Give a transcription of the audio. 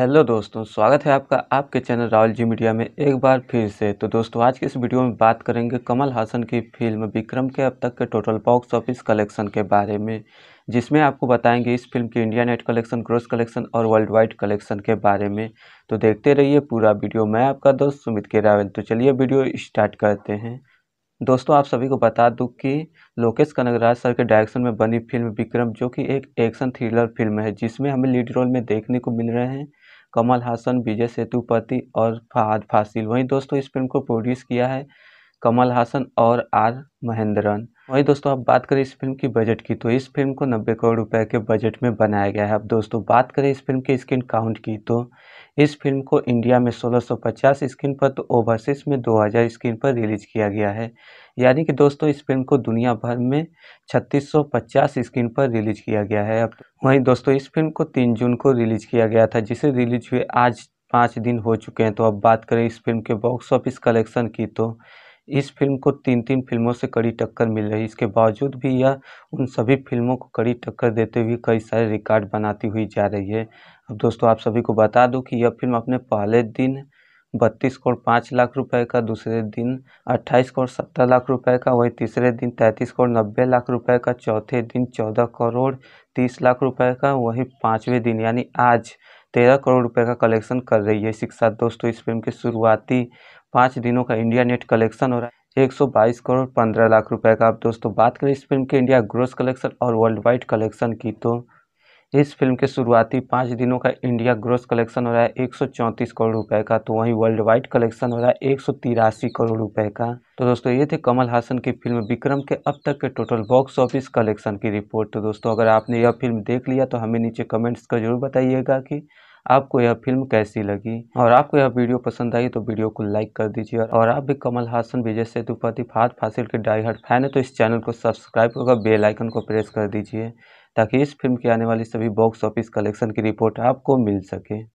hello दोस्तों स्वागत है आपका आपके चैनल राहुल जी मीडिया में एक बार फिर से तो दोस्तों आज के इस वीडियो में बात करेंगे कमल हासन की फिल्म विक्रम के अब तक के टोटल बॉक्स ऑफिस कलेक्शन के बारे में जिसमें आपको बताएंगे इस फिल्म की India net collection gross collection और वर्ल्ड वाइड कलेक्शन के बारे में तो देखते रहिए पूरा वीडियो मैं आपका दोस्त सुमित के रावल तो चलिए वीडियो स्टार्ट करते हैं दोस्तों आप सभी को बता दूं कि लोकेश कनगराज सर के डायरेक्शन में बनी फिल्म विक्रम जो कि एक एक्शन थ्रिलर फिल्म है जिसमें हमें लीड रोल में देखने को मिल रहे हैं कमल हासन विजय सेतुपति और फहाद फासिल वहीं दोस्तों इस फिल्म को प्रोड्यूस किया है कमल हासन और आर महेंद्रन वहीं दोस्तों अब बात करें इस फिल्म की बजट की तो इस फिल्म को नब्बे करोड़ रुपए के बजट में बनाया गया है अब दोस्तों बात करें इस फिल्म के स्क्रीन काउंट की तो इस फिल्म को इंडिया में 1650 स्क्रीन पर तो ओवरसीज़ में 2000 स्क्रीन पर रिलीज़ किया गया है यानी कि दोस्तों इस फिल्म को दुनिया भर में 3650 स्क्रीन पर रिलीज़ किया गया है अब वहीं दोस्तों इस फिल्म को 3 जून को रिलीज़ किया गया था जिसे रिलीज़ हुए आज पाँच दिन हो चुके हैं तो अब बात करें इस फिल्म के बॉक्स ऑफिस कलेक्शन की तो इस फिल्म को तीन तीन फिल्मों से कड़ी टक्कर मिल रही इसके बावजूद भी यह उन सभी फिल्मों को कड़ी टक्कर देते हुए कई सारे रिकॉर्ड बनाती हुई जा रही है अब दोस्तों आप सभी को बता दूं कि यह फिल्म अपने पहले दिन बत्तीस करोड़ पाँच लाख रुपए का दूसरे दिन अट्ठाईस करोड़ सत्तर लाख रुपए का वहीं तीसरे दिन तैंतीस करोड़ नब्बे लाख रुपए का चौथे दिन चौदह करोड़ तीस लाख रुपए का वहीं पाँचवें दिन यानी आज तेरह करोड़ रुपए का कलेक्शन कर रही है इसी के साथ दोस्तों इस फिल्म के शुरुआती पाँच दिनों का इंडिया नेट कलेक्शन हो रहा है 122 करोड़ 15 लाख रुपए का आप दोस्तों बात करें इस फिल्म के इंडिया ग्रोस कलेक्शन और वर्ल्ड वाइड कलेक्शन की तो इस फिल्म के शुरुआती पाँच दिनों का इंडिया ग्रोस कलेक्शन हो रहा है एक करोड़ रुपए का तो वहीं वर्ल्ड वाइड कलेक्शन हो रहा है एक करोड़ रुपए का तो दोस्तों ये थे कमल हासन की फिल्म विक्रम के अब तक के टोटल बॉक्स ऑफिस कलेक्शन की रिपोर्ट तो दोस्तों अगर आपने यह फिल्म देख लिया तो हमें नीचे कमेंट्स का जरूर बताइएगा कि आपको यह फिल्म कैसी लगी और आपको यह वीडियो पसंद आई तो वीडियो को लाइक कर दीजिए और आप भी कमल हासन विजय सेतुपति फात फासिल के डाई हर्ट फैन है तो इस चैनल को सब्सक्राइब कर बेल आइकन को प्रेस कर दीजिए ताकि इस फिल्म की आने वाली सभी बॉक्स ऑफिस कलेक्शन की रिपोर्ट आपको मिल सके